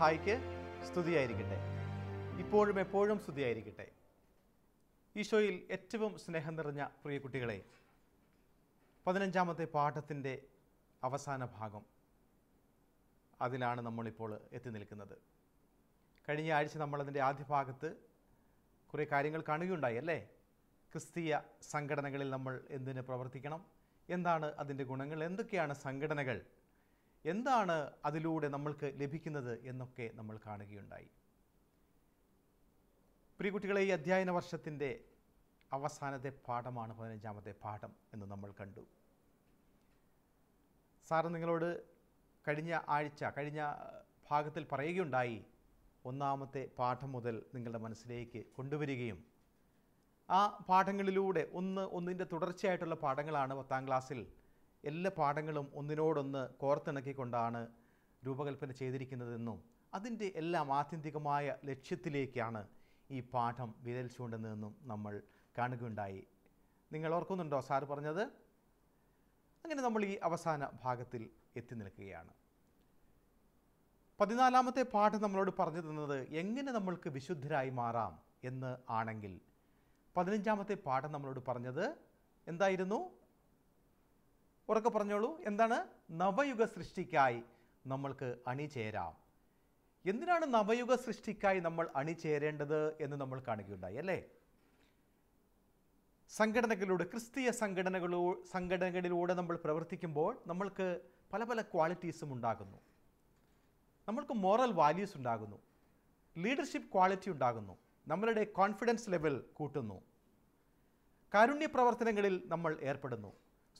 ഹായ്ക്ക് സ്തുതിയായിരിക്കട്ടെ ഇപ്പോഴും എപ്പോഴും സ്തുതിയായിരിക്കട്ടെ ഈശോയിൽ ഏറ്റവും സ്നേഹം നിറഞ്ഞ പ്രിയ കുട്ടികളെ പതിനഞ്ചാമത്തെ പാഠത്തിൻ്റെ അവസാന ഭാഗം അതിലാണ് നമ്മളിപ്പോൾ എത്തി നിൽക്കുന്നത് കഴിഞ്ഞ ആഴ്ച നമ്മളതിൻ്റെ ആദ്യ ഭാഗത്ത് കുറേ കാര്യങ്ങൾ കാണുകയുണ്ടായി അല്ലേ ക്രിസ്തീയ സംഘടനകളിൽ നമ്മൾ എന്തിനു പ്രവർത്തിക്കണം എന്താണ് അതിൻ്റെ ഗുണങ്ങൾ എന്തൊക്കെയാണ് സംഘടനകൾ എന്താണ് അതിലൂടെ നമ്മൾക്ക് ലഭിക്കുന്നത് എന്നൊക്കെ നമ്മൾ കാണുകയുണ്ടായി പ്രിയ കുട്ടികളെ ഈ അധ്യയന വർഷത്തിൻ്റെ അവസാനത്തെ പാഠമാണ് പതിനഞ്ചാമത്തെ പാഠം എന്ന് നമ്മൾ കണ്ടു സാർ നിങ്ങളോട് കഴിഞ്ഞ ആഴ്ച കഴിഞ്ഞ ഭാഗത്തിൽ പറയുകയുണ്ടായി ഒന്നാമത്തെ പാഠം മുതൽ നിങ്ങളുടെ മനസ്സിലേക്ക് കൊണ്ടുവരികയും ആ പാഠങ്ങളിലൂടെ ഒന്ന് ഒന്നിൻ്റെ തുടർച്ചയായിട്ടുള്ള പാഠങ്ങളാണ് പത്താം ക്ലാസ്സിൽ എല്ലാ പാഠങ്ങളും ഒന്നിനോടൊന്ന് കോർത്തിണക്കിക്കൊണ്ടാണ് രൂപകൽപ്പന ചെയ്തിരിക്കുന്നതെന്നും അതിൻ്റെ എല്ലാം ആത്യന്തികമായ ലക്ഷ്യത്തിലേക്കാണ് ഈ പാഠം വിരൽ ചൂണ്ടുന്നതെന്നും നമ്മൾ കാണുകയുണ്ടായി നിങ്ങൾ ഓർക്കുന്നുണ്ടോ സാർ പറഞ്ഞത് അങ്ങനെ നമ്മൾ ഈ അവസാന ഭാഗത്തിൽ എത്തി നിൽക്കുകയാണ് പതിനാലാമത്തെ പാഠം നമ്മളോട് പറഞ്ഞു തന്നത് എങ്ങനെ നമ്മൾക്ക് വിശുദ്ധരായി മാറാം എന്ന് ആണെങ്കിൽ പതിനഞ്ചാമത്തെ പാഠം നമ്മളോട് പറഞ്ഞത് എന്തായിരുന്നു ഉറക്കെ പറഞ്ഞോളൂ എന്താണ് നവയുഗ സൃഷ്ടിക്കായി നമ്മൾക്ക് അണിചേരാം എന്തിനാണ് നവയുഗ സൃഷ്ടിക്കായി നമ്മൾ അണിചേരേണ്ടത് എന്ന് നമ്മൾ കാണുകയുണ്ടായി അല്ലേ സംഘടനകളിലൂടെ ക്രിസ്തീയ സംഘടനകളോ സംഘടനകളിലൂടെ നമ്മൾ പ്രവർത്തിക്കുമ്പോൾ നമ്മൾക്ക് പല പല ക്വാളിറ്റീസും ഉണ്ടാകുന്നു നമ്മൾക്ക് മോറൽ വാല്യൂസ് ഉണ്ടാകുന്നു ലീഡർഷിപ്പ് ക്വാളിറ്റി ഉണ്ടാകുന്നു നമ്മളുടെ കോൺഫിഡൻസ് ലെവൽ കൂട്ടുന്നു കാരുണ്യ പ്രവർത്തനങ്ങളിൽ നമ്മൾ ഏർപ്പെടുന്നു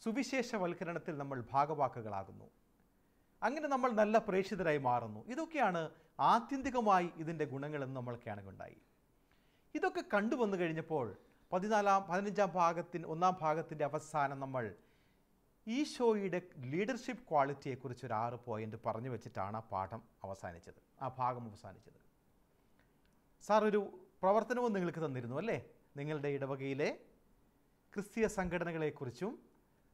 സുവിശേഷവൽക്കരണത്തിൽ നമ്മൾ ഭാഗവാക്കുകളാകുന്നു അങ്ങനെ നമ്മൾ നല്ല പ്രേക്ഷിതരായി മാറുന്നു ഇതൊക്കെയാണ് ആത്യന്തികമായി ഇതിൻ്റെ ഗുണങ്ങളെന്ന് നമ്മൾക്കാണുണ്ടായി ഇതൊക്കെ കണ്ടു വന്നു കഴിഞ്ഞപ്പോൾ പതിനാലാം പതിനഞ്ചാം ഭാഗത്തിൻ ഒന്നാം ഭാഗത്തിൻ്റെ അവസാനം നമ്മൾ ഈ ഷോയുടെ ലീഡർഷിപ്പ് ക്വാളിറ്റിയെക്കുറിച്ച് ഒരു ആറ് പോയിൻ്റ് പറഞ്ഞു വെച്ചിട്ടാണ് ആ പാഠം അവസാനിച്ചത് ആ ഭാഗം അവസാനിച്ചത് സാർ ഒരു പ്രവർത്തനവും നിങ്ങൾക്ക് തന്നിരുന്നു അല്ലേ നിങ്ങളുടെ ഇടവകയിലെ ക്രിസ്തീയ സംഘടനകളെക്കുറിച്ചും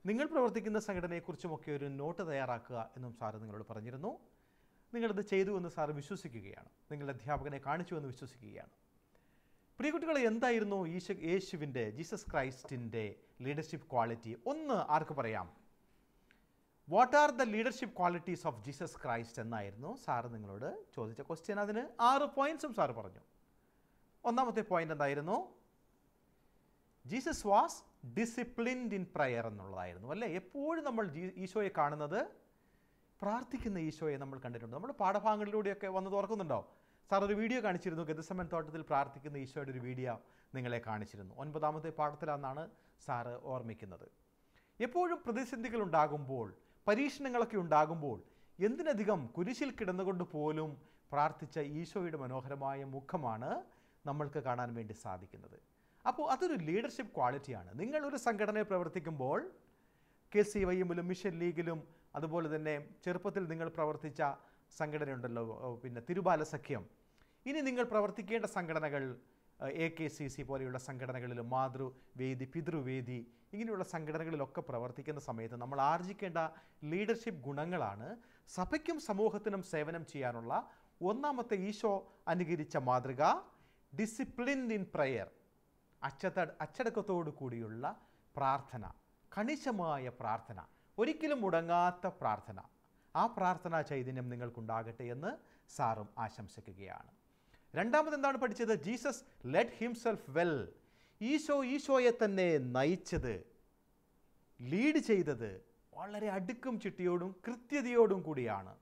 നിങ്ങൾ പ്രവർത്തിക്കുന്ന സംഘടനയെക്കുറിച്ചുമൊക്കെ ഒരു നോട്ട് തയ്യാറാക്കുക എന്നും സാർ നിങ്ങളോട് പറഞ്ഞിരുന്നു നിങ്ങളിത് ചെയ്തു എന്ന് സാർ വിശ്വസിക്കുകയാണ് നിങ്ങളുടെ അധ്യാപകനെ കാണിച്ചു എന്ന് വിശ്വസിക്കുകയാണ് പ്രിയ കുട്ടികൾ എന്തായിരുന്നു ഈശ യേശുവിൻ്റെ ജീസസ് ക്രൈസ്റ്റിൻ്റെ ലീഡർഷിപ്പ് ക്വാളിറ്റി ഒന്ന് ആർക്ക് പറയാം what are the leadership qualities of Jesus Christ എന്നായിരുന്നു സാറ് നിങ്ങളോട് ചോദിച്ച ക്വസ്റ്റ്യൻ അതിന് ആറ് പോയിൻറ്സും സാർ പറഞ്ഞു ഒന്നാമത്തെ പോയിൻ്റ് എന്തായിരുന്നു Jesus was disciplined in prayer എന്നുള്ളതായിരുന്നു അല്ലേ എപ്പോഴും നമ്മൾ ഈശോയെ കാണുന്നത് പ്രാർത്ഥിക്കുന്ന ഈശോയെ നമ്മൾ കണ്ടിട്ടുണ്ട് നമ്മൾ പാഠഭാഗങ്ങളിലൂടെയൊക്കെ വന്ന് തുറക്കുന്നുണ്ടോ സാർ ഒരു വീഡിയോ കാണിച്ചിരുന്നു ഗതസമൻ തോട്ടത്തിൽ പ്രാർത്ഥിക്കുന്ന ഈശോയുടെ ഒരു വീഡിയോ നിങ്ങളെ കാണിച്ചിരുന്നു ഒൻപതാമത്തെ പാഠത്തിലാണെന്നാണ് സാറ് ഓർമ്മിക്കുന്നത് എപ്പോഴും പ്രതിസന്ധികൾ ഉണ്ടാകുമ്പോൾ പരീക്ഷണങ്ങളൊക്കെ ഉണ്ടാകുമ്പോൾ എന്തിനധികം കുരിശിൽ കിടന്നുകൊണ്ട് പോലും പ്രാർത്ഥിച്ച ഈശോയുടെ മനോഹരമായ മുഖമാണ് നമ്മൾക്ക് കാണാൻ വേണ്ടി സാധിക്കുന്നത് അപ്പോൾ അതൊരു ലീഡർഷിപ്പ് ക്വാളിറ്റിയാണ് നിങ്ങൾ ഒരു സംഘടനയിൽ പ്രവർത്തിക്കുമ്പോൾ കെ സി വൈഎമ്മിലും മിഷൻ ലീഗിലും അതുപോലെ തന്നെ ചെറുപ്പത്തിൽ നിങ്ങൾ പ്രവർത്തിച്ച സംഘടനയുണ്ടല്ലോ പിന്നെ തിരുബാല സഖ്യം ഇനി നിങ്ങൾ പ്രവർത്തിക്കേണ്ട സംഘടനകൾ എ കെ സി സി പോലെയുള്ള സംഘടനകളിൽ മാതൃവേദി പിതൃവേദി ഇങ്ങനെയുള്ള സംഘടനകളിലൊക്കെ പ്രവർത്തിക്കുന്ന സമയത്ത് നമ്മൾ ആർജിക്കേണ്ട ലീഡർഷിപ്പ് ഗുണങ്ങളാണ് സഭയ്ക്കും സമൂഹത്തിനും സേവനം ചെയ്യാനുള്ള ഒന്നാമത്തെ ഈശോ അനുകരിച്ച മാതൃക ഡിസിപ്ലിൻ ഇൻ പ്രയർ അച്ചത അച്ചടക്കത്തോടു കൂടിയുള്ള പ്രാർത്ഥന കണിശമായ പ്രാർത്ഥന ഒരിക്കലും മുടങ്ങാത്ത പ്രാർത്ഥന ആ പ്രാർത്ഥനാ ചൈതന്യം നിങ്ങൾക്കുണ്ടാകട്ടെ എന്ന് സാറും ആശംസിക്കുകയാണ് രണ്ടാമത് എന്താണ് പഠിച്ചത് ജീസസ് ലെറ്റ് ഹിംസെൽഫ് വെൽ ഈശോ ഈശോയെ തന്നെ നയിച്ചത് ലീഡ് ചെയ്തത് വളരെ അടുക്കും ചിട്ടിയോടും കൃത്യതയോടും കൂടിയാണ്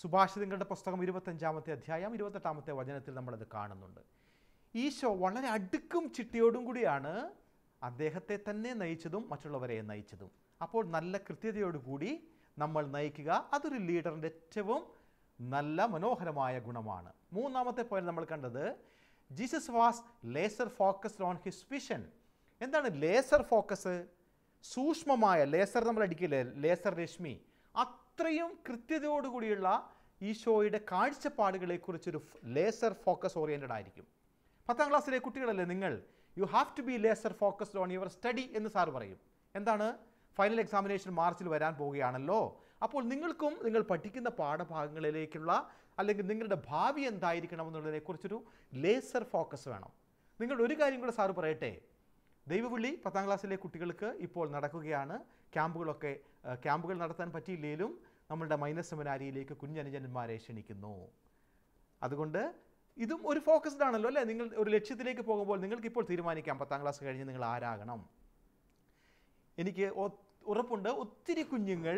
സുഭാഷിതങ്ങളുടെ പുസ്തകം ഇരുപത്തഞ്ചാമത്തെ അധ്യായം ഇരുപത്തെട്ടാമത്തെ വചനത്തിൽ നമ്മളത് കാണുന്നുണ്ട് ഈശോ വളരെ അടുക്കും ചിട്ടിയോടും കൂടിയാണ് അദ്ദേഹത്തെ തന്നെ നയിച്ചതും മറ്റുള്ളവരെ നയിച്ചതും അപ്പോൾ നല്ല കൃത്യതയോടുകൂടി നമ്മൾ നയിക്കുക അതൊരു ലീഡറിൻ്റെ ഏറ്റവും നല്ല മനോഹരമായ ഗുണമാണ് മൂന്നാമത്തെ പോയിന്റ് നമ്മൾ കണ്ടത് Jesus was laser focused on his vision എന്താണ് ലേസർ ഫോക്കസ് സൂക്ഷ്മമായ ലേസർ നമ്മൾ അടിക്കില്ലേ ലേസർ രശ്മി അത്രയും കൃത്യതയോടുകൂടിയുള്ള ഈശോയുടെ കാഴ്ചപ്പാടുകളെക്കുറിച്ചൊരു ലേസർ ഫോക്കസ് ഓറിയൻറ്റഡ് ആയിരിക്കും പത്താം ക്ലാസ്സിലെ കുട്ടികളല്ലേ നിങ്ങൾ you have to be laser focused on your study എന്ന് സാർ പറയും എന്താണ് ഫൈനൽ എക്സാമിനേഷൻ മാർച്ചിൽ വരാൻ പോവുകയാണല്ലോ അപ്പോൾ നിങ്ങൾക്കും നിങ്ങൾ പഠിക്കുന്ന പാഠഭാഗങ്ങളിലേക്കുള്ള അല്ലെങ്കിൽ നിങ്ങളുടെ ഭാവി എന്തായിരിക്കണം എന്നുള്ളതിനെക്കുറിച്ചൊരു ലേസർ ഫോക്കസ് വേണം നിങ്ങൾ ഒരു കാര്യം കൂടെ സാറ് പറയട്ടെ ദൈവവിളി പത്താം ക്ലാസ്സിലെ കുട്ടികൾക്ക് ഇപ്പോൾ നടക്കുകയാണ് ക്യാമ്പുകളൊക്കെ ക്യാമ്പുകൾ നടത്താൻ പറ്റിയില്ലെങ്കിലും നമ്മളുടെ മൈനസ് സെമിനാരിയിലേക്ക് കുഞ്ഞനുജന്മാരെ ക്ഷണിക്കുന്നു അതുകൊണ്ട് ഇതും ഒരു ഫോക്കസ്ഡ് ആണല്ലോ അല്ലേ നിങ്ങൾ ഒരു ലക്ഷ്യത്തിലേക്ക് പോകുമ്പോൾ നിങ്ങൾക്ക് ഇപ്പോൾ തീരുമാനിക്കാം പത്താം ക്ലാസ് കഴിഞ്ഞ് നിങ്ങൾ ആരാകണം എനിക്ക് ഉറപ്പുണ്ട് ഒത്തിരി കുഞ്ഞുങ്ങൾ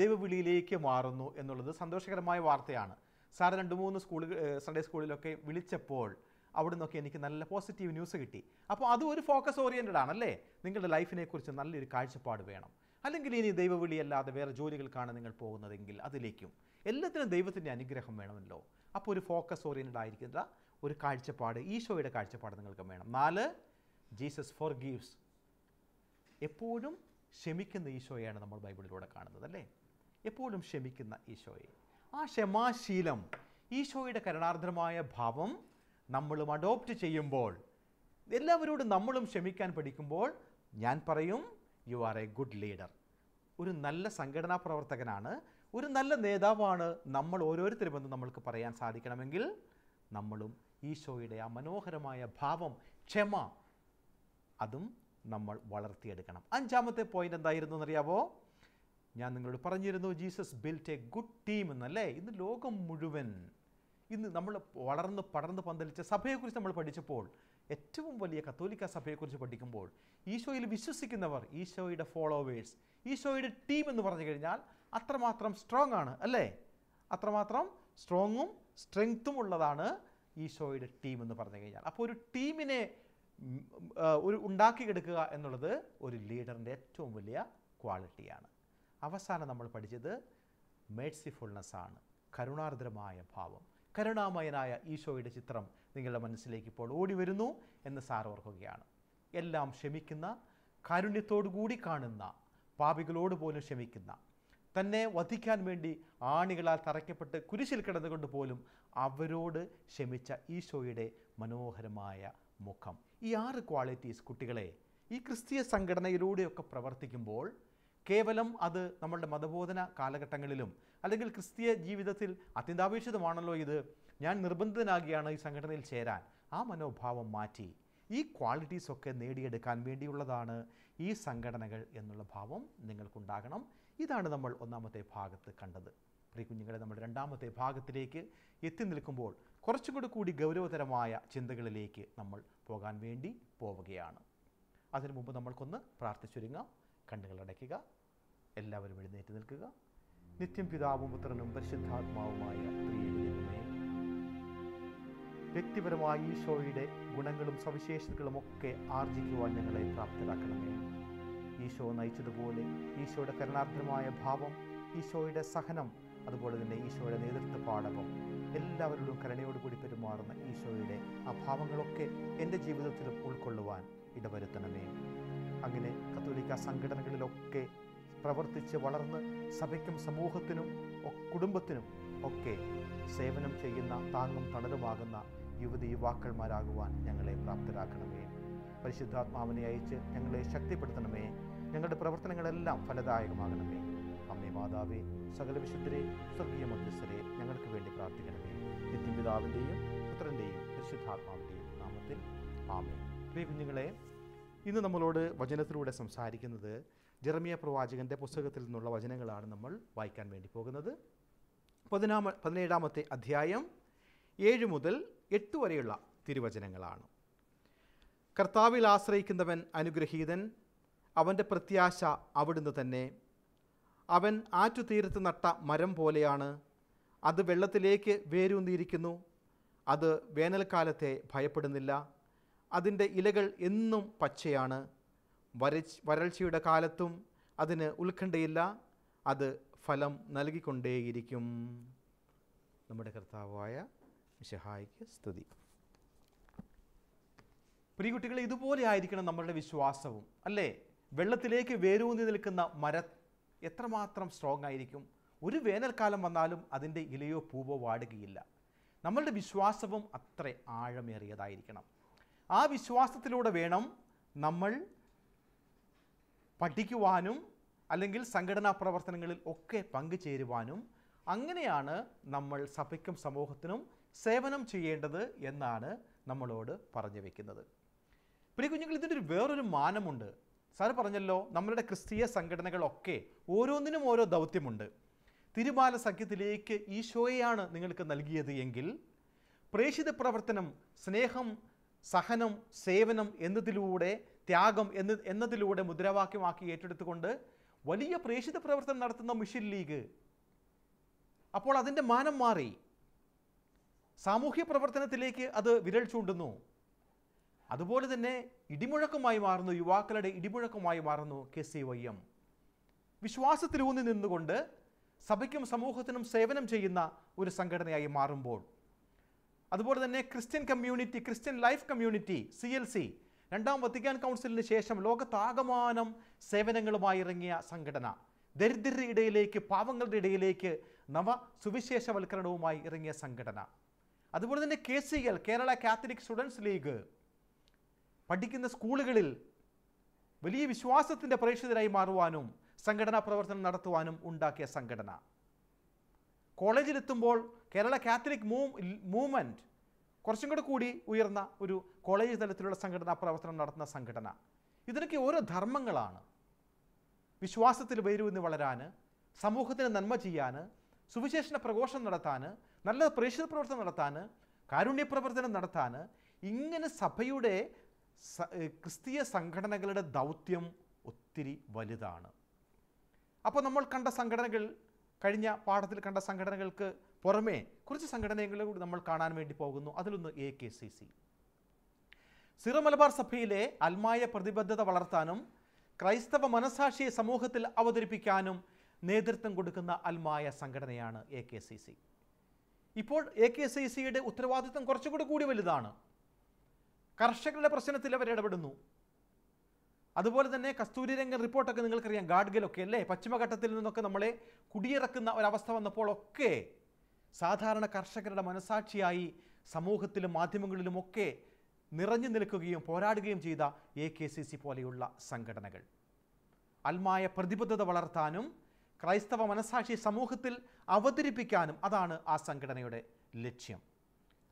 ദൈവവിളിയിലേക്ക് മാറുന്നു എന്നുള്ളത് സന്തോഷകരമായ വാർത്തയാണ് സാർ രണ്ട് മൂന്ന് സ്കൂളുകൾ സൺഡേ സ്കൂളിലൊക്കെ വിളിച്ചപ്പോൾ അവിടെ നിന്നൊക്കെ എനിക്ക് നല്ല പോസിറ്റീവ് ന്യൂസ് കിട്ടി അപ്പോൾ അതും ഒരു ഫോക്കസ് ഓറിയൻറ്റഡ് ആണല്ലേ നിങ്ങളുടെ ലൈഫിനെക്കുറിച്ച് നല്ലൊരു കാഴ്ചപ്പാട് വേണം അല്ലെങ്കിൽ ഇനി ദൈവവിളിയല്ലാതെ വേറെ ജോലികൾക്കാണ് നിങ്ങൾ പോകുന്നതെങ്കിൽ അതിലേക്കും എല്ലാത്തിനും ദൈവത്തിൻ്റെ അനുഗ്രഹം വേണമല്ലോ അപ്പോൾ ഒരു ഫോക്കസ് ഓറിയൻറ്റഡ് ആയിരിക്കുന്ന ഒരു കാഴ്ചപ്പാട് ഈശോയുടെ കാഴ്ചപ്പാട് നിങ്ങൾക്ക് വേണം നാല് ജീസസ് ഫോർ ഗീവ്സ് എപ്പോഴും ക്ഷമിക്കുന്ന ഈശോയാണ് നമ്മൾ ബൈബിളിലൂടെ കാണുന്നത് അല്ലേ എപ്പോഴും ക്ഷമിക്കുന്ന ഈശോയെ ആ ക്ഷമാശീലം ഈശോയുടെ കരുണാർദ്രമായ ഭാവം നമ്മളും അഡോപ്റ്റ് ചെയ്യുമ്പോൾ എല്ലാവരോടും നമ്മളും ക്ഷമിക്കാൻ പഠിക്കുമ്പോൾ ഞാൻ പറയും you are a good leader ഒരു നല്ല സംഘടനാ പ്രവർത്തകനാണ് ഒരു നല്ല നേതാവാണ് നമ്മൾ ഓരോരുത്തരുമെന്ന് നമ്മൾക്ക് പറയാൻ സാധിക്കണമെങ്കിൽ നമ്മളും ഈശോയുടെ ആ മനോഹരമായ ഭാവം ക്ഷമ അതും നമ്മൾ വളർത്തിയെടുക്കണം അഞ്ചാമത്തെ പോയിന്റ് എന്തായിരുന്നു എന്നറിയാവോ ഞാൻ നിങ്ങളോട് പറഞ്ഞിരുന്നു Jesus built a good team എന്നല്ലേ ഇന്ന് ലോകം മുഴുവൻ ഇന്ന് നമ്മൾ വളർന്ന് പടർന്ന് പന്തലിച്ച സഭയെക്കുറിച്ച് നമ്മൾ പഠിച്ചപ്പോൾ ഏറ്റവും വലിയ കത്തോലിക്ക സഭയെക്കുറിച്ച് പഠിക്കുമ്പോൾ ഈശോയിൽ വിശ്വസിക്കുന്നവർ ഈശോയുടെ ഫോളോവേഴ്സ് ഈശോയുടെ ടീം എന്ന് പറഞ്ഞു കഴിഞ്ഞാൽ അത്രമാത്രം സ്ട്രോങ് ആണ് അല്ലേ അത്രമാത്രം സ്ട്രോങ്ങും സ്ട്രെങ്ത്തും ഉള്ളതാണ് ഈശോയുടെ ടീം എന്ന് പറഞ്ഞു കഴിഞ്ഞാൽ അപ്പോൾ ഒരു ടീമിനെ ഒരു ഉണ്ടാക്കിയെടുക്കുക എന്നുള്ളത് ഒരു ലീഡറിൻ്റെ ഏറ്റവും വലിയ ക്വാളിറ്റിയാണ് അവസാനം നമ്മൾ പഠിച്ചത് മേഴ്സിഫുൾനെസ്സാണ് കരുണാർദ്രമായ ഭാവം കരുണാമയനായ ഈശോയുടെ ചിത്രം നിങ്ങളുടെ മനസ്സിലേക്ക് ഇപ്പോൾ ഓടി വരുന്നു എന്ന് സാർ ഓർക്കുകയാണ് എല്ലാം ക്ഷമിക്കുന്ന കാരുണ്യത്തോടു കൂടി കാണുന്ന പാപികളോട് പോലും ക്ഷമിക്കുന്ന തന്നെ വധിക്കാൻ വേണ്ടി ആണികളാൽ തറയ്ക്കപ്പെട്ട് കുരിശിൽ കിടന്നുകൊണ്ട് പോലും അവരോട് ക്ഷമിച്ച ഈശോയുടെ മനോഹരമായ മുഖം ഈ ആറ് ക്വാളിറ്റീസ് കുട്ടികളെ ഈ ക്രിസ്തീയ സംഘടനയിലൂടെയൊക്കെ പ്രവർത്തിക്കുമ്പോൾ കേവലം അത് നമ്മളുടെ മതബോധന കാലഘട്ടങ്ങളിലും അല്ലെങ്കിൽ ക്രിസ്തീയ ജീവിതത്തിൽ അത്യന്താപേക്ഷിതമാണല്ലോ ഇത് ഞാൻ നിർബന്ധിതനാകിയാണ് ഈ സംഘടനയിൽ ചേരാൻ ആ മനോഭാവം മാറ്റി ഈ ക്വാളിറ്റീസൊക്കെ നേടിയെടുക്കാൻ വേണ്ടിയുള്ളതാണ് ഈ സംഘടനകൾ എന്നുള്ള ഭാവം നിങ്ങൾക്കുണ്ടാകണം ഇതാണ് നമ്മൾ ഒന്നാമത്തെ ഭാഗത്ത് കണ്ടത് പ്രിയ കുഞ്ഞുങ്ങളെ നമ്മൾ രണ്ടാമത്തെ ഭാഗത്തിലേക്ക് എത്തി നിൽക്കുമ്പോൾ കുറച്ചുകൂടി കൂടി ഗൗരവതരമായ ചിന്തകളിലേക്ക് നമ്മൾ പോകാൻ വേണ്ടി പോവുകയാണ് അതിനു മുമ്പ് നമ്മൾക്കൊന്ന് പ്രാർത്ഥിച്ചൊരുങ്ങാം അടയ്ക്കുക എല്ലാവരും എഴുന്നേറ്റ് നിൽക്കുക നിത്യം പിതാവും പുത്രനും പരിശുദ്ധാത്മാവുമായ ത്രിയേകനുമേ വ്യക്തിപരമായ ഈശോയുടെ ഗുണങ്ങളും സവിശേഷതകളും ഒക്കെ ആർജിക്കുവാൻ ഞങ്ങളെ പ്രാപ്തരാക്കണമേ ഈശോ നയിച്ചതുപോലെ ഈശോയുടെ കരുണാർത്ഥമായ ഭാവം ഈശോയുടെ സഹനം അതുപോലെ തന്നെ ഈശോയുടെ നേതൃത്വ പാഠകം എല്ലാവരോടും കരുണയോടുകൂടി പെരുമാറുന്ന ഈശോയുടെ അഭാവങ്ങളൊക്കെ എൻ്റെ ജീവിതത്തിലും ഉൾക്കൊള്ളുവാൻ ഇടവരുത്തണമേ അങ്ങനെ കത്തോലിക്ക സംഘടനകളിലൊക്കെ പ്രവർത്തിച്ച് വളർന്ന് സഭയ്ക്കും സമൂഹത്തിനും കുടുംബത്തിനും ഒക്കെ സേവനം ചെയ്യുന്ന താങ്ങും തണലുമാകുന്ന യുവതി യുവാക്കന്മാരാകുവാൻ ഞങ്ങളെ പ്രാപ്തരാക്കണമേ പരിശുദ്ധാത്മാവിനെ അയച്ച് ഞങ്ങളെ ശക്തിപ്പെടുത്തണമേ ഞങ്ങളുടെ പ്രവർത്തനങ്ങളെല്ലാം ഫലദായകമാകണമേ അമ്മേ മാതാവേ സകല വിശുദ്ധരെ സ്വർഗീയ മധ്യസ്ഥരെ ഞങ്ങൾക്ക് വേണ്ടി പ്രാർത്ഥിക്കണമേ നിത്യപിതാവിൻ്റെയും പുത്രൻ്റെയും പരിശുദ്ധാത്മാവിൻ്റെയും നാമത്തിൽ ആമേ പ്രിയ കുഞ്ഞുങ്ങളെ ഇന്ന് നമ്മളോട് വചനത്തിലൂടെ സംസാരിക്കുന്നത് ജെറമിയ പ്രവാചകൻ്റെ പുസ്തകത്തിൽ നിന്നുള്ള വചനങ്ങളാണ് നമ്മൾ വായിക്കാൻ വേണ്ടി പോകുന്നത് പതിനാമ പതിനേഴാമത്തെ അധ്യായം ഏഴ് മുതൽ എട്ട് വരെയുള്ള തിരുവചനങ്ങളാണ് കർത്താവിൽ ആശ്രയിക്കുന്നവൻ അനുഗ്രഹീതൻ അവൻ്റെ പ്രത്യാശ അവിടുന്ന് തന്നെ അവൻ ആറ്റുതീരത്ത് നട്ട മരം പോലെയാണ് അത് വെള്ളത്തിലേക്ക് വേരൂന്നിയിരിക്കുന്നു അത് വേനൽക്കാലത്തെ ഭയപ്പെടുന്നില്ല അതിൻ്റെ ഇലകൾ എന്നും പച്ചയാണ് വരച്ച് വരൾച്ചയുടെ കാലത്തും അതിന് ഉത്കണ്ഠയില്ല അത് ഫലം നൽകിക്കൊണ്ടേയിരിക്കും നമ്മുടെ കർത്താവായ മിഷഹായിക്ക് സ്തുതി പ്രിയകുട്ടികളെ ഇതുപോലെ ആയിരിക്കണം നമ്മളുടെ വിശ്വാസവും അല്ലേ വെള്ളത്തിലേക്ക് വേരൂന്നി നിൽക്കുന്ന മര എത്രമാത്രം സ്ട്രോങ് ആയിരിക്കും ഒരു വേനൽക്കാലം വന്നാലും അതിൻ്റെ ഇലയോ പൂവോ വാടുകയില്ല നമ്മളുടെ വിശ്വാസവും അത്ര ആഴമേറിയതായിരിക്കണം ആ വിശ്വാസത്തിലൂടെ വേണം നമ്മൾ പഠിക്കുവാനും അല്ലെങ്കിൽ സംഘടനാ പ്രവർത്തനങ്ങളിൽ ഒക്കെ പങ്കുചേരുവാനും അങ്ങനെയാണ് നമ്മൾ സഭയ്ക്കും സമൂഹത്തിനും സേവനം ചെയ്യേണ്ടത് എന്നാണ് നമ്മളോട് പറഞ്ഞു വെക്കുന്നത് പ്രിയ കുഞ്ഞുങ്ങൾ ഇതിൻ്റെ ഒരു വേറൊരു മാനമുണ്ട് സാർ പറഞ്ഞല്ലോ നമ്മളുടെ ക്രിസ്തീയ സംഘടനകളൊക്കെ ഓരോന്നിനും ഓരോ ദൗത്യമുണ്ട് തിരുമാല സഖ്യത്തിലേക്ക് ഈശോയെയാണ് നിങ്ങൾക്ക് നൽകിയത് എങ്കിൽ പ്രേഷിത പ്രവർത്തനം സ്നേഹം സഹനം സേവനം എന്നതിലൂടെ ത്യാഗം എന്ന് എന്നതിലൂടെ മുദ്രാവാക്യമാക്കി ഏറ്റെടുത്തുകൊണ്ട് വലിയ പ്രേക്ഷിത പ്രവർത്തനം നടത്തുന്ന മിഷൻ ലീഗ് അപ്പോൾ അതിൻ്റെ മാനം മാറി സാമൂഹ്യ പ്രവർത്തനത്തിലേക്ക് അത് വിരൽ ചൂണ്ടുന്നു അതുപോലെ തന്നെ ഇടിമുഴക്കമായി മാറുന്നു യുവാക്കളുടെ ഇടിമുഴക്കമായി മാറുന്നു കെ സി വൈ എം വിശ്വാസത്തിലൂന്നി നിന്നുകൊണ്ട് സഭയ്ക്കും സമൂഹത്തിനും സേവനം ചെയ്യുന്ന ഒരു സംഘടനയായി മാറുമ്പോൾ അതുപോലെ തന്നെ Christian community Christian life community C L C രണ്ടാം വത്തിക്കാൻ കൗൺസിലിന് ശേഷം ലോകത്താകമാനം സേവനങ്ങളുമായി ഇറങ്ങിയ സംഘടന ദരിദ്രരുടെ ഇടയിലേക്ക് പാവങ്ങളുടെ ഇടയിലേക്ക് നവ സുവിശേഷവൽക്കരണവുമായി ഇറങ്ങിയ സംഘടന അതുപോലെ തന്നെ K C L Kerala Catholic Students League പഠിക്കുന്ന സ്കൂളുകളിൽ വലിയ വിശ്വാസത്തിൻ്റെ പ്രേക്ഷിതരായി മാറുവാനും സംഘടനാ പ്രവർത്തനം നടത്തുവാനും ഉണ്ടാക്കിയ സംഘടന കോളേജിലെത്തുമ്പോൾ കേരള കാത്തലിക് മൂവ് മൂവ്മെൻറ്റ് കുറച്ചും കൂടെ കൂടി ഉയർന്ന ഒരു കോളേജ് തലത്തിലുള്ള സംഘടനാ പ്രവർത്തനം നടത്തുന്ന സംഘടന ഇതിനൊക്കെ ഓരോ ധർമ്മങ്ങളാണ് വിശ്വാസത്തിൽ വേരൂന്ന് വളരാൻ സമൂഹത്തിന് നന്മ ചെയ്യാൻ സുവിശേഷണ പ്രഘോഷം നടത്താൻ നല്ല പ്രേക്ഷിത പ്രവർത്തനം നടത്താൻ കാരുണ്യ പ്രവർത്തനം നടത്താൻ ഇങ്ങനെ സഭയുടെ ക്രിസ്തീയ സംഘടനകളുടെ ദൗത്യം ഒത്തിരി വലുതാണ് അപ്പോൾ നമ്മൾ കണ്ട സംഘടനകൾ കഴിഞ്ഞ പാഠത്തിൽ കണ്ട സംഘടനകൾക്ക് പുറമേ കുറച്ച് സംഘടനകളെ കൂടി നമ്മൾ കാണാൻ വേണ്ടി പോകുന്നു അതിലൊന്ന് A K C C Syro Malabar സഭയിലെ അൽമായ പ്രതിബദ്ധത വളർത്താനും ക്രൈസ്തവ മനസാക്ഷിയെ സമൂഹത്തിൽ അവതരിപ്പിക്കാനും നേതൃത്വം കൊടുക്കുന്ന അൽമായ സംഘടനയാണ് എ കെ സി സി ഇപ്പോൾ എ കെ സി സിയുടെ ഉത്തരവാദിത്വം കുറച്ചുകൂടി കൂടി വലുതാണ് കർഷകരുടെ പ്രശ്നത്തിൽ അവർ ഇടപെടുന്നു അതുപോലെ തന്നെ കസ്തൂരി രംഗൻ റിപ്പോർട്ടൊക്കെ നിങ്ങൾക്കറിയാം ഗാഡ്ഗിലൊക്കെ അല്ലേ പശ്ചിമഘട്ടത്തിൽ നിന്നൊക്കെ നമ്മളെ കുടിയിറക്കുന്ന ഒരവസ്ഥ വന്നപ്പോൾ ഒക്കെ സാധാരണ കർഷകരുടെ മനസാക്ഷിയായി സമൂഹത്തിലും മാധ്യമങ്ങളിലുമൊക്കെ നിറഞ്ഞു നിൽക്കുകയും പോരാടുകയും ചെയ്ത എ കെ സി സി പോലെയുള്ള സംഘടനകൾ അൽമായ പ്രതിബദ്ധത വളർത്താനും ക്രൈസ്തവ മനസാക്ഷി സമൂഹത്തിൽ അവതരിപ്പിക്കാനും അതാണ് ആ സംഘടനയുടെ ലക്ഷ്യം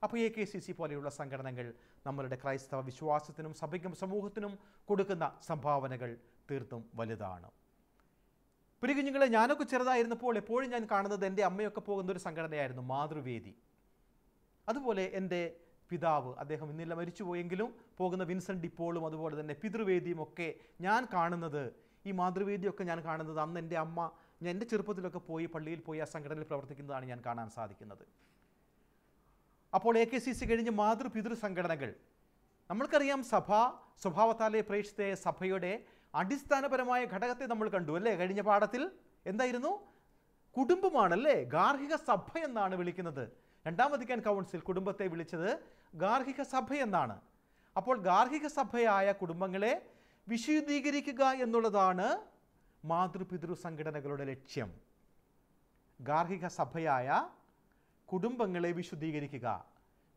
അപ്പോൾ എ കെ സി സി പോലെയുള്ള സംഘടനകൾ നമ്മളുടെ ക്രൈസ്തവ വിശ്വാസത്തിനും സഭയ്ക്കും സമൂഹത്തിനും കൊടുക്കുന്ന സംഭാവനകൾ തീർത്തും വലുതാണ് കുഞ്ഞുങ്ങളെ ഞാനൊക്കെ ചെറുതായിരുന്നപ്പോൾ എപ്പോഴും ഞാൻ കാണുന്നത് എൻ്റെ അമ്മയൊക്കെ പോകുന്ന ഒരു സംഘടനയായിരുന്നു മാതൃവേദി അതുപോലെ എൻ്റെ പിതാവ് അദ്ദേഹം ഇന്നില്ല മരിച്ചുപോയെങ്കിലും പോകുന്ന വിൻസെൻ്റ് ഡിപ്പോളും അതുപോലെ തന്നെ പിതൃവേദിയും ഒക്കെ ഞാൻ കാണുന്നത് ഈ മാതൃവേദിയൊക്കെ ഞാൻ കാണുന്നത് അന്ന് എൻ്റെ അമ്മ ഞാൻ എൻ്റെ ചെറുപ്പത്തിലൊക്കെ പോയി പള്ളിയിൽ പോയി ആ സംഘടനയിൽ പ്രവർത്തിക്കുന്നതാണ് ഞാൻ കാണാൻ സാധിക്കുന്നത് അപ്പോൾ എ കെ സി സി കഴിഞ്ഞ് മാതൃപിതൃ സംഘടനകൾ നമ്മൾക്കറിയാം സഭ സ്വഭാവത്താലെ പ്രേക്ഷിത സഭയുടെ അടിസ്ഥാനപരമായ ഘടകത്തെ നമ്മൾ കണ്ടു അല്ലേ കഴിഞ്ഞ പാഠത്തിൽ എന്തായിരുന്നു കുടുംബമാണല്ലേ ഗാർഹിക സഭ എന്നാണ് വിളിക്കുന്നത് രണ്ടാമതിക്കാൻ കൗൺസിൽ കുടുംബത്തെ വിളിച്ചത് ഗാർഹിക സഭ എന്നാണ് അപ്പോൾ ഗാർഹിക സഭയായ കുടുംബങ്ങളെ വിശുദ്ധീകരിക്കുക എന്നുള്ളതാണ് മാതൃപിതൃ സംഘടനകളുടെ ലക്ഷ്യം ഗാർഹിക സഭയായ കുടുംബങ്ങളെ വിശുദ്ധീകരിക്കുക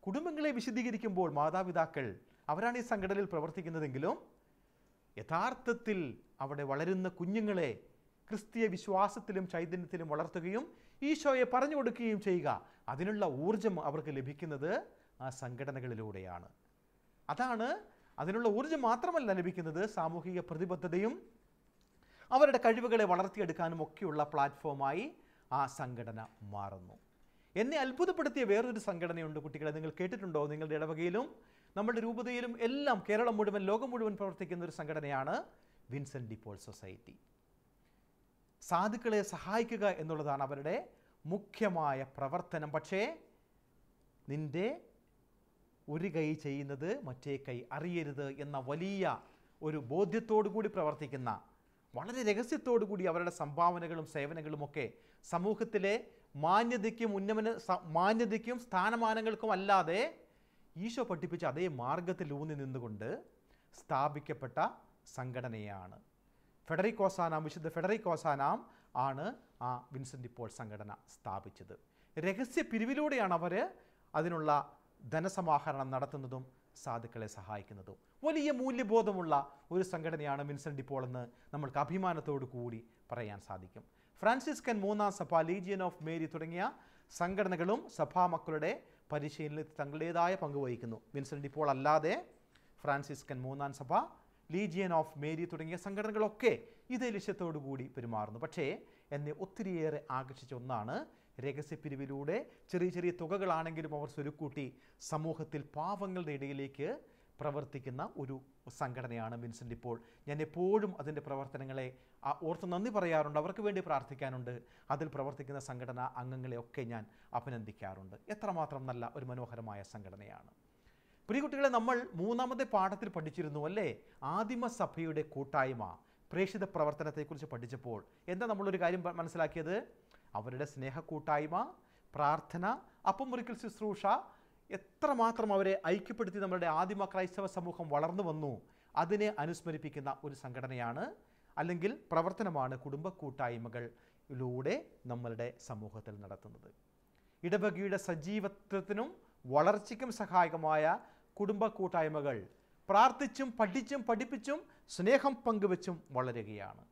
കുടുംബങ്ങളെ വിശുദ്ധീകരിക്കുമ്പോൾ മാതാപിതാക്കൾ അവരാണ് ഈ സംഘടനയിൽ പ്രവർത്തിക്കുന്നതെങ്കിലും യഥാർത്ഥത്തിൽ അവിടെ വളരുന്ന കുഞ്ഞുങ്ങളെ ക്രിസ്തീയ വിശ്വാസത്തിലും ചൈതന്യത്തിലും വളർത്തുകയും ഈശോയെ പറഞ്ഞു കൊടുക്കുകയും ചെയ്യുക അതിനുള്ള ഊർജം അവർക്ക് ലഭിക്കുന്നത് ആ സംഘടനകളിലൂടെയാണ് അതാണ് അതിനുള്ള ഊർജം മാത്രമല്ല ലഭിക്കുന്നത് സാമൂഹിക പ്രതിബദ്ധതയും അവരുടെ കഴിവുകളെ വളർത്തിയെടുക്കാനും ഒക്കെയുള്ള പ്ലാറ്റ്ഫോമായി ആ സംഘടന മാറുന്നു എന്നെ അത്ഭുതപ്പെടുത്തിയ വേറൊരു സംഘടനയുണ്ട് കുട്ടികളെ നിങ്ങൾ കേട്ടിട്ടുണ്ടോ നിങ്ങളുടെ ഇടവകയിലും നമ്മുടെ രൂപതയിലും എല്ലാം കേരളം മുഴുവൻ ലോകം മുഴുവൻ പ്രവർത്തിക്കുന്ന ഒരു സംഘടനയാണ് വിൻസെൻ്റ് ഡിപ്പോൾ സൊസൈറ്റി സാധുക്കളെ സഹായിക്കുക എന്നുള്ളതാണ് അവരുടെ മുഖ്യമായ പ്രവർത്തനം പക്ഷേ നിൻ്റെ ഒരു കൈ ചെയ്യുന്നത് മറ്റേ കൈ അറിയരുത് എന്ന വലിയ ഒരു ബോധ്യത്തോടു കൂടി പ്രവർത്തിക്കുന്ന വളരെ രഹസ്യത്തോടു കൂടി അവരുടെ സംഭാവനകളും സേവനങ്ങളുമൊക്കെ സമൂഹത്തിലെ മാന്യതയ്ക്കും ഉന്നമന മാന്യതയ്ക്കും സ്ഥാനമാനങ്ങൾക്കും അല്ലാതെ ഈശോ പഠിപ്പിച്ച അതേ മാർഗത്തിലൂന്നി നിന്നുകൊണ്ട് സ്ഥാപിക്കപ്പെട്ട സംഘടനയാണ് ഫെഡറിക്കോസാനാം വിശുദ്ധ ഫെഡറിക്കോസാനാം ആണ് ആ വിൻസെൻ്റ് ഇപ്പോൾ സംഘടന സ്ഥാപിച്ചത് രഹസ്യ പിരിവിലൂടെയാണ് അവർ അതിനുള്ള ധനസമാഹരണം നടത്തുന്നതും സാധുക്കളെ സഹായിക്കുന്നതും വലിയ മൂല്യബോധമുള്ള ഒരു സംഘടനയാണ് വിൻസെൻ്റ് ഇപ്പോൾ എന്ന് നമ്മൾക്ക് അഭിമാനത്തോടു കൂടി പറയാൻ സാധിക്കും ഫ്രാൻസിസ്കൻ മൂന്നാം സഭ ലീജിയൻ ഓഫ് മേരി തുടങ്ങിയ സംഘടനകളും മക്കളുടെ പരിശീലനത്തിൽ തങ്ങളുടേതായ പങ്ക് വഹിക്കുന്നു വിൻസെൻ്റ് ഇപ്പോൾ അല്ലാതെ ഫ്രാൻസിസ്കൻ മൂന്നാം സഭ ലീജിയൻ ഓഫ് മേരി തുടങ്ങിയ സംഘടനകളൊക്കെ ഇതേ ലക്ഷ്യത്തോടുകൂടി പെരുമാറുന്നു പക്ഷേ എന്നെ ഒത്തിരിയേറെ ആകർഷിച്ച ഒന്നാണ് പിരിവിലൂടെ ചെറിയ ചെറിയ തുകകളാണെങ്കിലും അവർ സ്വരുക്കൂട്ടി സമൂഹത്തിൽ പാവങ്ങളുടെ ഇടയിലേക്ക് പ്രവർത്തിക്കുന്ന ഒരു സംഘടനയാണ് വിൻസെൻ്റ് ഇപ്പോൾ ഞാൻ എപ്പോഴും അതിൻ്റെ പ്രവർത്തനങ്ങളെ ഓർത്ത് നന്ദി പറയാറുണ്ട് അവർക്ക് വേണ്ടി പ്രാർത്ഥിക്കാനുണ്ട് അതിൽ പ്രവർത്തിക്കുന്ന സംഘടനാ അംഗങ്ങളെയൊക്കെ ഞാൻ അഭിനന്ദിക്കാറുണ്ട് എത്രമാത്രം നല്ല ഒരു മനോഹരമായ സംഘടനയാണ് പ്രിയകുട്ടികളെ നമ്മൾ മൂന്നാമത്തെ പാഠത്തിൽ പഠിച്ചിരുന്നു അല്ലേ ആദിമസഭയുടെ കൂട്ടായ്മ പ്രേക്ഷിത പ്രവർത്തനത്തെക്കുറിച്ച് പഠിച്ചപ്പോൾ എന്താ നമ്മളൊരു കാര്യം മനസ്സിലാക്കിയത് അവരുടെ സ്നേഹക്കൂട്ടായ്മ പ്രാർത്ഥന അപ്പം ഒരിക്കൽ ശുശ്രൂഷ എത്രമാത്രം അവരെ ഐക്യപ്പെടുത്തി നമ്മുടെ ആദിമ ക്രൈസ്തവ സമൂഹം വളർന്നു വന്നു അതിനെ അനുസ്മരിപ്പിക്കുന്ന ഒരു സംഘടനയാണ് അല്ലെങ്കിൽ പ്രവർത്തനമാണ് കുടുംബ കൂട്ടായ്മകളിലൂടെ നമ്മളുടെ സമൂഹത്തിൽ നടത്തുന്നത് ഇടവകയുടെ സജീവത്വത്തിനും വളർച്ചയ്ക്കും സഹായകമായ കുടുംബ കൂട്ടായ്മകൾ പ്രാർത്ഥിച്ചും പഠിച്ചും പഠിപ്പിച്ചും സ്നേഹം പങ്കുവെച്ചും വളരുകയാണ്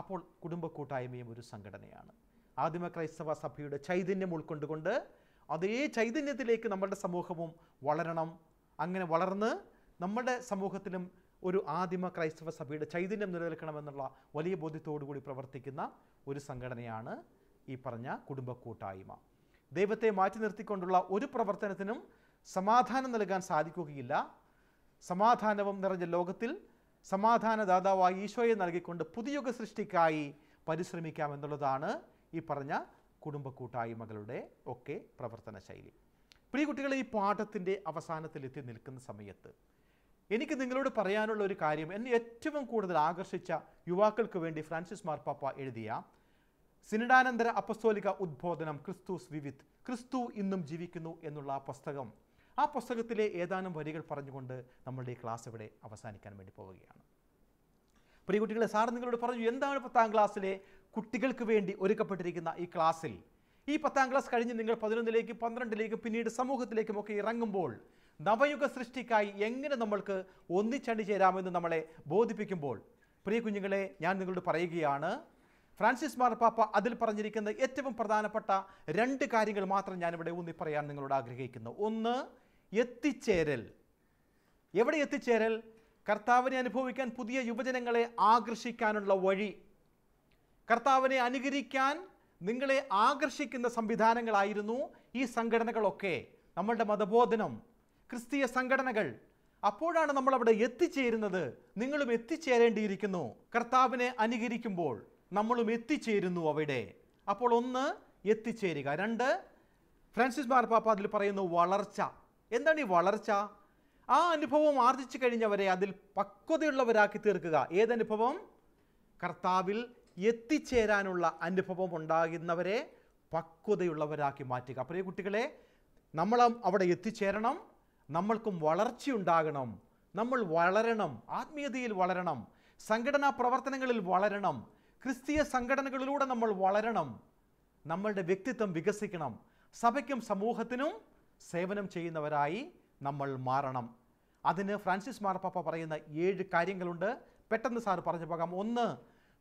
അപ്പോൾ കുടുംബ കൂട്ടായ്മയും ഒരു സംഘടനയാണ് ആദിമ ക്രൈസ്തവ സഭയുടെ ചൈതന്യം ഉൾക്കൊണ്ടുകൊണ്ട് അതേ ചൈതന്യത്തിലേക്ക് നമ്മളുടെ സമൂഹവും വളരണം അങ്ങനെ വളർന്ന് നമ്മുടെ സമൂഹത്തിലും ഒരു ആദിമ ക്രൈസ്തവ സഭയുടെ ചൈതന്യം നിലനിൽക്കണമെന്നുള്ള വലിയ കൂടി പ്രവർത്തിക്കുന്ന ഒരു സംഘടനയാണ് ഈ പറഞ്ഞ കുടുംബ കൂട്ടായ്മ ദൈവത്തെ മാറ്റി നിർത്തിക്കൊണ്ടുള്ള ഒരു പ്രവർത്തനത്തിനും സമാധാനം നൽകാൻ സാധിക്കുകയില്ല സമാധാനവും നിറഞ്ഞ ലോകത്തിൽ സമാധാനദാതാവായി ഈശോയെ നൽകിക്കൊണ്ട് പുതിയുഗ സൃഷ്ടിക്കായി പരിശ്രമിക്കാം എന്നുള്ളതാണ് ഈ പറഞ്ഞ കുടുംബ കൂട്ടായ്മകളുടെ ഒക്കെ പ്രവർത്തന ശൈലി പ്രിയ കുട്ടികൾ ഈ പാഠത്തിൻ്റെ അവസാനത്തിലെത്തി നിൽക്കുന്ന സമയത്ത് എനിക്ക് നിങ്ങളോട് പറയാനുള്ള ഒരു കാര്യം എന്നെ ഏറ്റവും കൂടുതൽ ആകർഷിച്ച യുവാക്കൾക്ക് വേണ്ടി ഫ്രാൻസിസ് മാർപ്പാപ്പ എഴുതിയ സിനിഡാനന്തര അപ്പസ്തോലിക ഉദ്ബോധനം ക്രിസ്തുസ് സ്വിവിത് ക്രിസ്തു ഇന്നും ജീവിക്കുന്നു എന്നുള്ള ആ പുസ്തകം ആ പുസ്തകത്തിലെ ഏതാനും വരികൾ പറഞ്ഞുകൊണ്ട് നമ്മളുടെ ഈ ക്ലാസ് ഇവിടെ അവസാനിക്കാൻ വേണ്ടി പോവുകയാണ് പ്രിയ കുട്ടികളെ സാർ നിങ്ങളോട് പറഞ്ഞു എന്താണ് പത്താം ക്ലാസ്സിലെ കുട്ടികൾക്ക് വേണ്ടി ഒരുക്കപ്പെട്ടിരിക്കുന്ന ഈ ക്ലാസ്സിൽ ഈ പത്താം ക്ലാസ് കഴിഞ്ഞ് നിങ്ങൾ പതിനൊന്നിലേക്ക് പന്ത്രണ്ടിലേക്ക് പിന്നീട് സമൂഹത്തിലേക്കും ഒക്കെ ഇറങ്ങുമ്പോൾ നവയുഗ സൃഷ്ടിക്കായി എങ്ങനെ നമ്മൾക്ക് ഒന്നിച്ചണി ചേരാമെന്ന് നമ്മളെ ബോധിപ്പിക്കുമ്പോൾ പ്രിയ കുഞ്ഞുങ്ങളെ ഞാൻ നിങ്ങളോട് പറയുകയാണ് ഫ്രാൻസിസ് മാർപ്പാപ്പ അതിൽ പറഞ്ഞിരിക്കുന്ന ഏറ്റവും പ്രധാനപ്പെട്ട രണ്ട് കാര്യങ്ങൾ മാത്രം ഞാനിവിടെ ഊന്നി പറയാൻ നിങ്ങളോട് ആഗ്രഹിക്കുന്നു ഒന്ന് എത്തിച്ചേരൽ എവിടെ എത്തിച്ചേരൽ കർത്താവിനെ അനുഭവിക്കാൻ പുതിയ യുവജനങ്ങളെ ആകർഷിക്കാനുള്ള വഴി കർത്താവിനെ അനുകരിക്കാൻ നിങ്ങളെ ആകർഷിക്കുന്ന സംവിധാനങ്ങളായിരുന്നു ഈ സംഘടനകളൊക്കെ നമ്മളുടെ മതബോധനം ക്രിസ്തീയ സംഘടനകൾ അപ്പോഴാണ് നമ്മൾ അവിടെ എത്തിച്ചേരുന്നത് നിങ്ങളും എത്തിച്ചേരേണ്ടിയിരിക്കുന്നു കർത്താവിനെ അനുകരിക്കുമ്പോൾ നമ്മളും എത്തിച്ചേരുന്നു അവിടെ അപ്പോൾ ഒന്ന് എത്തിച്ചേരുക രണ്ട് ഫ്രാൻസിസ് മാർപ്പാപ്പ അതിൽ പറയുന്നു വളർച്ച എന്താണ് ഈ വളർച്ച ആ അനുഭവം ആർജിച്ചു കഴിഞ്ഞവരെ അതിൽ പക്വതയുള്ളവരാക്കി തീർക്കുക ഏതനുഭവം കർത്താവിൽ എത്തിച്ചേരാനുള്ള അനുഭവം ഉണ്ടാകുന്നവരെ പക്വതയുള്ളവരാക്കി മാറ്റുക ഈ കുട്ടികളെ നമ്മൾ അവിടെ എത്തിച്ചേരണം നമ്മൾക്കും വളർച്ചയുണ്ടാകണം നമ്മൾ വളരണം ആത്മീയതയിൽ വളരണം സംഘടനാ പ്രവർത്തനങ്ങളിൽ വളരണം ക്രിസ്തീയ സംഘടനകളിലൂടെ നമ്മൾ വളരണം നമ്മളുടെ വ്യക്തിത്വം വികസിക്കണം സഭയ്ക്കും സമൂഹത്തിനും സേവനം ചെയ്യുന്നവരായി നമ്മൾ മാറണം അതിന് ഫ്രാൻസിസ് മാർപ്പാപ്പ പറയുന്ന ഏഴ് കാര്യങ്ങളുണ്ട് പെട്ടെന്ന് സാർ പറഞ്ഞു പോകാം ഒന്ന്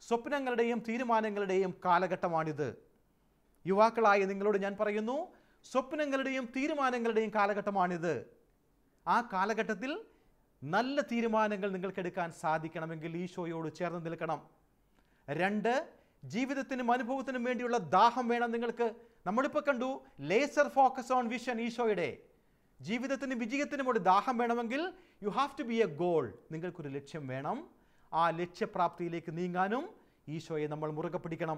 സ്വപ്നങ്ങളുടെയും തീരുമാനങ്ങളുടെയും കാലഘട്ടമാണിത് യുവാക്കളായ നിങ്ങളോട് ഞാൻ പറയുന്നു സ്വപ്നങ്ങളുടെയും തീരുമാനങ്ങളുടെയും കാലഘട്ടമാണിത് ആ കാലഘട്ടത്തിൽ നല്ല തീരുമാനങ്ങൾ എടുക്കാൻ സാധിക്കണമെങ്കിൽ ഈശോയോട് ചേർന്ന് നിൽക്കണം രണ്ട് ജീവിതത്തിനും അനുഭവത്തിനും വേണ്ടിയുള്ള ദാഹം വേണം നിങ്ങൾക്ക് നമ്മളിപ്പോൾ കണ്ടു ലേസർ ഫോക്കസ് ഓൺ വിഷൻ ഈശോയുടെ ജീവിതത്തിനും വിജയത്തിനും ഒരു ദാഹം വേണമെങ്കിൽ you have to be a goal നിങ്ങൾക്കൊരു ലക്ഷ്യം വേണം ആ ലക്ഷ്യപ്രാപ്തിയിലേക്ക് നീങ്ങാനും ഈശോയെ നമ്മൾ മുറുകെ പിടിക്കണം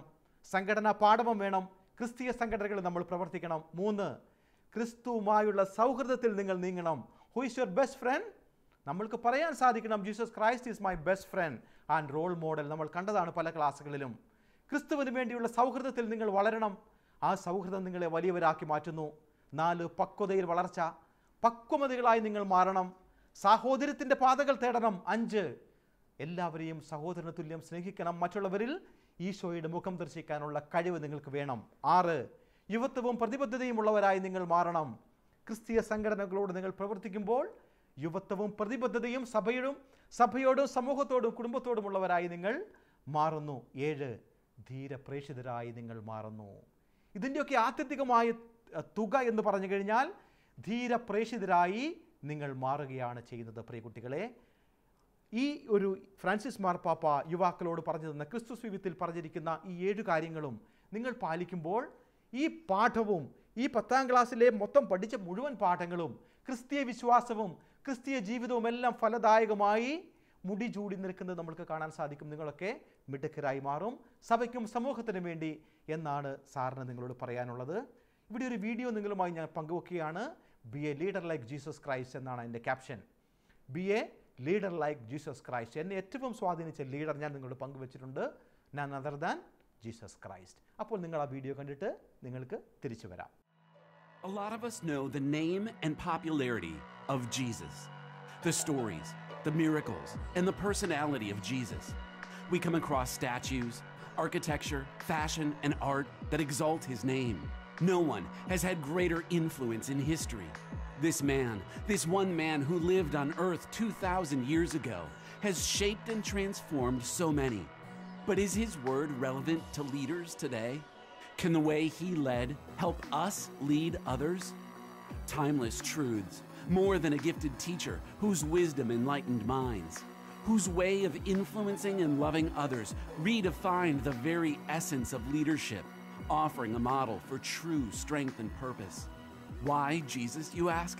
സംഘടനാ പാഠവും വേണം ക്രിസ്തീയ സംഘടനകളിൽ നമ്മൾ പ്രവർത്തിക്കണം മൂന്ന് ക്രിസ്തുവുമായുള്ള സൗഹൃദത്തിൽ നിങ്ങൾ നീങ്ങണം who is your best friend നമ്മൾക്ക് പറയാൻ സാധിക്കണം Jesus Christ is my best friend and role model നമ്മൾ കണ്ടതാണ് പല ക്ലാസ്സുകളിലും ക്രിസ്തുവിന് വേണ്ടിയുള്ള സൗഹൃദത്തിൽ നിങ്ങൾ വളരണം ആ സൗഹൃദം നിങ്ങളെ വലിയവരാക്കി മാറ്റുന്നു നാല് പക്വതയിൽ വളർച്ച പക്വമതികളായി നിങ്ങൾ മാറണം സാഹോദര്യത്തിൻ്റെ പാതകൾ തേടണം അഞ്ച് എല്ലാവരെയും സഹോദരന് തുല്യം സ്നേഹിക്കണം മറ്റുള്ളവരിൽ ഈശോയുടെ മുഖം ദർശിക്കാനുള്ള കഴിവ് നിങ്ങൾക്ക് വേണം ആറ് യുവത്വവും പ്രതിബദ്ധതയും ഉള്ളവരായി നിങ്ങൾ മാറണം ക്രിസ്തീയ സംഘടനകളോട് നിങ്ങൾ പ്രവർത്തിക്കുമ്പോൾ യുവത്വവും പ്രതിബദ്ധതയും സഭയോടും സഭയോടും സമൂഹത്തോടും കുടുംബത്തോടും ഉള്ളവരായി നിങ്ങൾ മാറുന്നു ഏഴ് ധീരപ്രേക്ഷിതരായി നിങ്ങൾ മാറുന്നു ഇതിൻ്റെയൊക്കെ ആത്യന്തികമായ തുക എന്ന് പറഞ്ഞു കഴിഞ്ഞാൽ ധീരപ്രേക്ഷിതരായി നിങ്ങൾ മാറുകയാണ് ചെയ്യുന്നത് പ്രിയ കുട്ടികളെ ഈ ഒരു ഫ്രാൻസിസ് മാർപ്പാപ്പ യുവാക്കളോട് പറഞ്ഞു തന്ന ക്രിസ്തു സ്വീവിത്തിൽ പറഞ്ഞിരിക്കുന്ന ഈ ഏഴ് കാര്യങ്ങളും നിങ്ങൾ പാലിക്കുമ്പോൾ ഈ പാഠവും ഈ പത്താം ക്ലാസ്സിലെ മൊത്തം പഠിച്ച മുഴുവൻ പാഠങ്ങളും ക്രിസ്തീയ വിശ്വാസവും ക്രിസ്തീയ ജീവിതവും എല്ലാം ഫലദായകമായി മുടി ചൂടി നിൽക്കുന്നത് നമ്മൾക്ക് കാണാൻ സാധിക്കും നിങ്ങളൊക്കെ മിടുക്കരായി മാറും സഭയ്ക്കും സമൂഹത്തിനും വേണ്ടി എന്നാണ് സാറിന് നിങ്ങളോട് പറയാനുള്ളത് ഇവിടെ ഒരു വീഡിയോ നിങ്ങളുമായി ഞാൻ പങ്കുവെക്കുകയാണ് be a leader like Jesus Christ എന്നാണ് എൻ്റെ caption be a leader like Jesus Christ. എന്നെ ഏറ്റവും സ്വാധീനിച്ച ലീഡർ ഞാൻ നിങ്ങളോട് പങ്കുവച്ചിട്ടുണ്ട് ഞാൻ അതർ ദാൻ ജീസസ് ക്രൈസ്റ്റ് അപ്പോൾ നിങ്ങൾ ആ വീഡിയോ കണ്ടിട്ട് നിങ്ങൾക്ക് തിരിച്ചു വരാം A lot of us know the name and popularity of Jesus, the stories, the miracles, and the personality of Jesus. We come across statues, architecture, fashion, and art that exalt his name. No one has had greater influence in history. This man, this one man who lived on Earth 2,000 years ago, has shaped and transformed so many. But is his word relevant to leaders today? Can the way he led help us lead others? Timeless truths, more than a gifted teacher whose wisdom enlightened minds, whose way of influencing and loving others redefined the very essence of leadership, offering a model for true strength and purpose. Why, Jesus, you ask?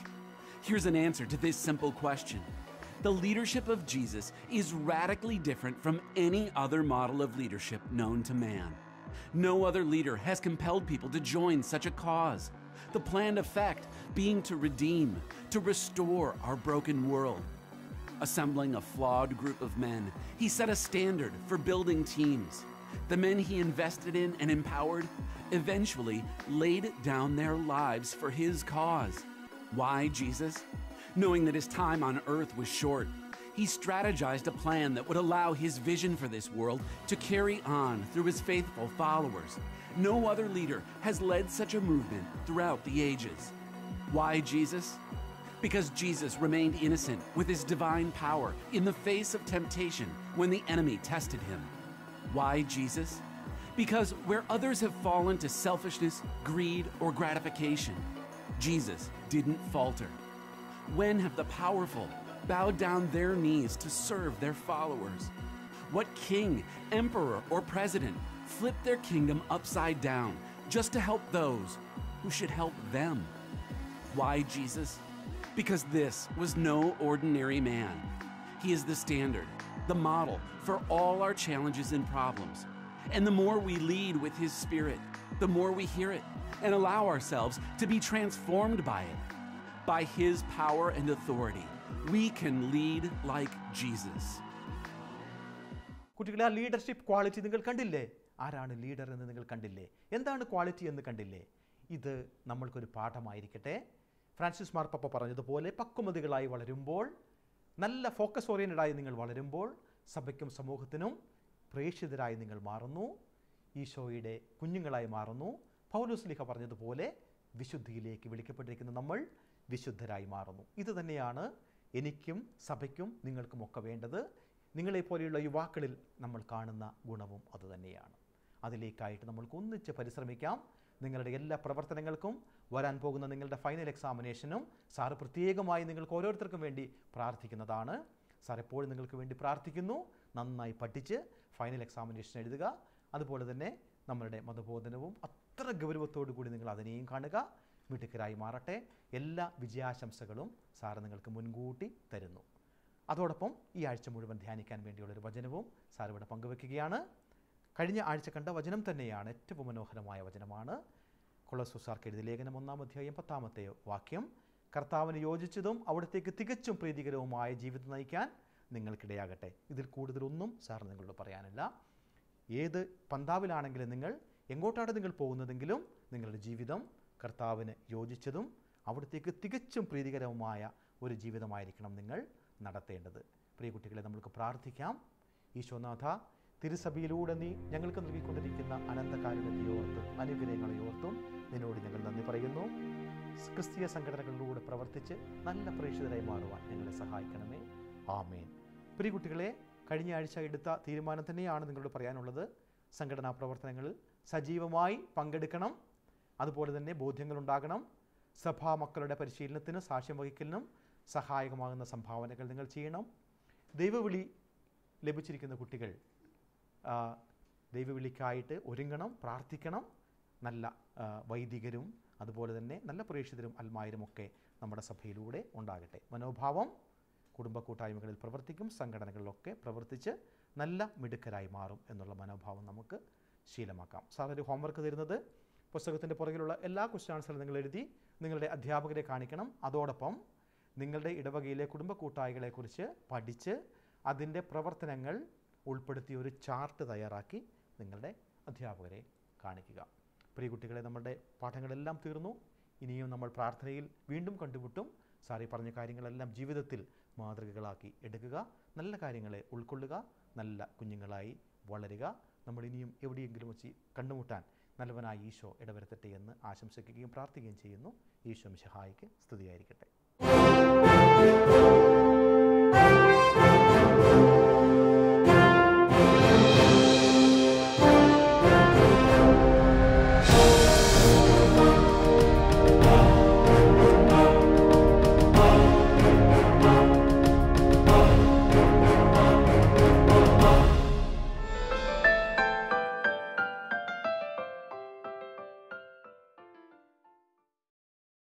Here's an answer to this simple question. The leadership of Jesus is radically different from any other model of leadership known to man. No other leader has compelled people to join such a cause. The planned effect being to redeem, to restore our broken world. Assembling a flawed group of men, he set a standard for building teams. The men he invested in and empowered eventually laid down their lives for his cause. Why Jesus? Knowing that his time on earth was short, he strategized a plan that would allow his vision for this world to carry on through his faithful followers. No other leader has led such a movement throughout the ages. Why Jesus? Because Jesus remained innocent with his divine power in the face of temptation when the enemy tested him. Why Jesus? Because where others have fallen to selfishness, greed, or gratification, Jesus didn't falter. When have the powerful bowed down their knees to serve their followers? What king, emperor, or president flipped their kingdom upside down just to help those who should help them? Why Jesus? Because this was no ordinary man. He is the standard, the model for all our challenges and problems. And the more we lead with His Spirit, the more we hear it and allow ourselves to be transformed by it. By His power and authority, we can lead like Jesus. കുട്ടികളെ ആ leadership quality നിങ്ങൾ കണ്ടില്ലേ ആരാണ് leader എന്ന് നിങ്ങൾ കണ്ടില്ലേ എന്താണ് quality എന്ന് കണ്ടില്ലേ ഇത് നമ്മൾക്കൊരു പാഠമായിരിക്കട്ടെ ഫ്രാൻസിസ് മാർപ്പപ്പ പറഞ്ഞതുപോലെ പക്വമതികളായി വളരുമ്പോൾ നല്ല ഫോക്കസ് ഓറിയൻറ്റഡായി നിങ്ങൾ വളരുമ്പോൾ സഭയ്ക്കും സമൂഹത്തിനും പ്രേക്ഷിതരായി നിങ്ങൾ മാറുന്നു ഈശോയുടെ കുഞ്ഞുങ്ങളായി മാറുന്നു പൗലുസ്ലിഹ പറഞ്ഞതുപോലെ വിശുദ്ധിയിലേക്ക് വിളിക്കപ്പെട്ടിരിക്കുന്ന നമ്മൾ വിശുദ്ധരായി മാറുന്നു ഇത് തന്നെയാണ് എനിക്കും സഭയ്ക്കും നിങ്ങൾക്കുമൊക്കെ വേണ്ടത് നിങ്ങളെപ്പോലെയുള്ള യുവാക്കളിൽ നമ്മൾ കാണുന്ന ഗുണവും അതുതന്നെയാണ് അതിലേക്കായിട്ട് നമ്മൾക്ക് ഒന്നിച്ച് പരിശ്രമിക്കാം നിങ്ങളുടെ എല്ലാ പ്രവർത്തനങ്ങൾക്കും വരാൻ പോകുന്ന നിങ്ങളുടെ ഫൈനൽ എക്സാമിനേഷനും സാറ് പ്രത്യേകമായി നിങ്ങൾക്ക് ഓരോരുത്തർക്കും വേണ്ടി പ്രാർത്ഥിക്കുന്നതാണ് സാർ എപ്പോഴും നിങ്ങൾക്ക് വേണ്ടി പ്രാർത്ഥിക്കുന്നു നന്നായി പഠിച്ച് ഫൈനൽ എക്സാമിനേഷൻ എഴുതുക അതുപോലെ തന്നെ നമ്മളുടെ മതബോധനവും അത്ര ഗൗരവത്തോടു കൂടി നിങ്ങൾ അതിനെയും കാണുക മിടുക്കരായി മാറട്ടെ എല്ലാ വിജയാശംസകളും സാറ് നിങ്ങൾക്ക് മുൻകൂട്ടി തരുന്നു അതോടൊപ്പം ഈ ആഴ്ച മുഴുവൻ ധ്യാനിക്കാൻ വേണ്ടിയുള്ളൊരു വചനവും സാർ ഇവിടെ പങ്കുവെക്കുകയാണ് കഴിഞ്ഞ ആഴ്ച കണ്ട വചനം തന്നെയാണ് ഏറ്റവും മനോഹരമായ വചനമാണ് കൊളസുസാർക്ക് എഴുതി ലേഖനം ഒന്നാം അധ്യായം പത്താമത്തെ വാക്യം കർത്താവിന് യോജിച്ചതും അവിടത്തേക്ക് തികച്ചും പ്രീതികരവുമായ ജീവിതം നയിക്കാൻ നിങ്ങൾക്കിടയാകട്ടെ ഇതിൽ കൂടുതലൊന്നും സാർ നിങ്ങളോട് പറയാനില്ല ഏത് പന്താവിലാണെങ്കിലും നിങ്ങൾ എങ്ങോട്ടാണ് നിങ്ങൾ പോകുന്നതെങ്കിലും നിങ്ങളുടെ ജീവിതം കർത്താവിന് യോജിച്ചതും അവിടത്തേക്ക് തികച്ചും പ്രീതികരവുമായ ഒരു ജീവിതമായിരിക്കണം നിങ്ങൾ നടത്തേണ്ടത് പ്രിയ കുട്ടികളെ നമുക്ക് പ്രാർത്ഥിക്കാം ഈശോനാഥ തിരുസഭയിലൂടെ നീ ഞങ്ങൾക്ക് നൽകിക്കൊണ്ടിരിക്കുന്ന അനന്തകാരുണ്യത്തെ ഓർത്തും അനുഗ്രഹങ്ങളെ ഓർത്തും നിന്നോട് ഞങ്ങൾ നന്ദി പറയുന്നു ക്രിസ്തീയ സംഘടനകളിലൂടെ പ്രവർത്തിച്ച് നല്ല പ്രേക്ഷിതരായി മാറുവാൻ ഞങ്ങളെ സഹായിക്കണമേ ആമേൻ പ്രിയ കുട്ടികളെ കഴിഞ്ഞ ആഴ്ച എടുത്ത തീരുമാനം തന്നെയാണ് നിങ്ങളോട് പറയാനുള്ളത് സംഘടനാ പ്രവർത്തനങ്ങളിൽ സജീവമായി പങ്കെടുക്കണം അതുപോലെ തന്നെ ബോധ്യങ്ങളുണ്ടാകണം സഭാ മക്കളുടെ പരിശീലനത്തിനും സാക്ഷ്യം വഹിക്കലിനും സഹായകമാകുന്ന സംഭാവനകൾ നിങ്ങൾ ചെയ്യണം ദൈവവിളി ലഭിച്ചിരിക്കുന്ന കുട്ടികൾ ദൈവവിളിക്കായിട്ട് ഒരുങ്ങണം പ്രാർത്ഥിക്കണം നല്ല വൈദികരും അതുപോലെ തന്നെ നല്ല പ്രേക്ഷിതരും അൽമായരുമൊക്കെ നമ്മുടെ സഭയിലൂടെ ഉണ്ടാകട്ടെ മനോഭാവം കുടുംബ കൂട്ടായ്മകളിൽ പ്രവർത്തിക്കും സംഘടനകളിലൊക്കെ പ്രവർത്തിച്ച് നല്ല മിടുക്കരായി മാറും എന്നുള്ള മനോഭാവം നമുക്ക് ശീലമാക്കാം സാറൊരു ഹോംവർക്ക് തരുന്നത് പുസ്തകത്തിൻ്റെ പുറകിലുള്ള എല്ലാ ക്വസ്റ്റ്യൻ ആൻസറും നിങ്ങൾ എഴുതി നിങ്ങളുടെ അധ്യാപകരെ കാണിക്കണം അതോടൊപ്പം നിങ്ങളുടെ ഇടവകയിലെ കുടുംബ കൂട്ടായ്മകളെക്കുറിച്ച് പഠിച്ച് അതിൻ്റെ പ്രവർത്തനങ്ങൾ ഉൾപ്പെടുത്തി ഒരു ചാർട്ട് തയ്യാറാക്കി നിങ്ങളുടെ അധ്യാപകരെ കാണിക്കുക പ്രിയ കുട്ടികളെ നമ്മുടെ പാഠങ്ങളെല്ലാം തീർന്നു ഇനിയും നമ്മൾ പ്രാർത്ഥനയിൽ വീണ്ടും കണ്ടുമുട്ടും സാറി പറഞ്ഞ കാര്യങ്ങളെല്ലാം ജീവിതത്തിൽ മാതൃകകളാക്കി എടുക്കുക നല്ല കാര്യങ്ങളെ ഉൾക്കൊള്ളുക നല്ല കുഞ്ഞുങ്ങളായി വളരുക നമ്മൾ ഇനിയും എവിടെയെങ്കിലും വെച്ച് കണ്ടുമുട്ടാൻ നല്ലവനായ ഈശോ ഇടവരുത്തട്ടെ എന്ന് ആശംസിക്കുകയും പ്രാർത്ഥിക്കുകയും ചെയ്യുന്നു ഈശോ മിശഹായിക്ക് സ്തുതിയായിരിക്കട്ടെ